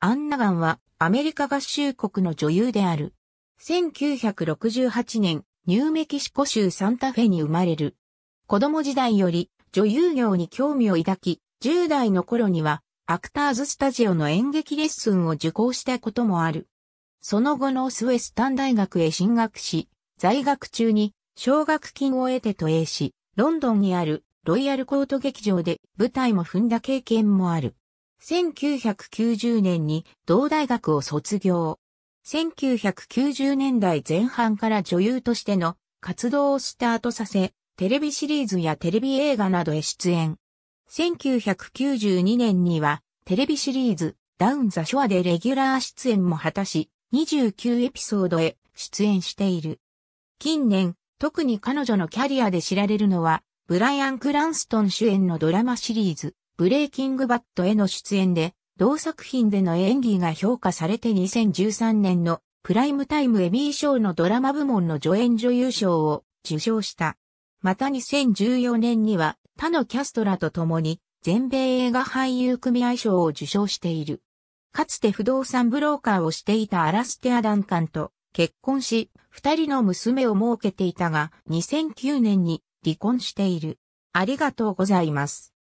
アンナガンはアメリカ合衆国の女優である。1968年、ニューメキシコ州サンタフェに生まれる。子供時代より女優業に興味を抱き、10代の頃にはアクターズスタジオの演劇レッスンを受講したこともある。その後のスウェスタン大学へ進学し、在学中に奨学金を得て都営し、ロンドンにあるロイヤルコート劇場で舞台も踏んだ経験もある。1990年に同大学を卒業。1990年代前半から女優としての活動をスタートさせ、テレビシリーズやテレビ映画などへ出演。1992年にはテレビシリーズダウン・ザ・ショアでレギュラー出演も果たし、29エピソードへ出演している。近年、特に彼女のキャリアで知られるのは、ブライアン・クランストン主演のドラマシリーズ、ブレイキングバットへの出演で、同作品での演技が評価されて2013年のプライムタイムエミー賞のドラマ部門の助演女優賞を受賞した。また2014年には他のキャストらと共に全米映画俳優組合賞を受賞している。かつて不動産ブローカーをしていたアラステア・ダンカンと結婚し、二人の娘を設けていたが、2009年に離婚している。ありがとうございます。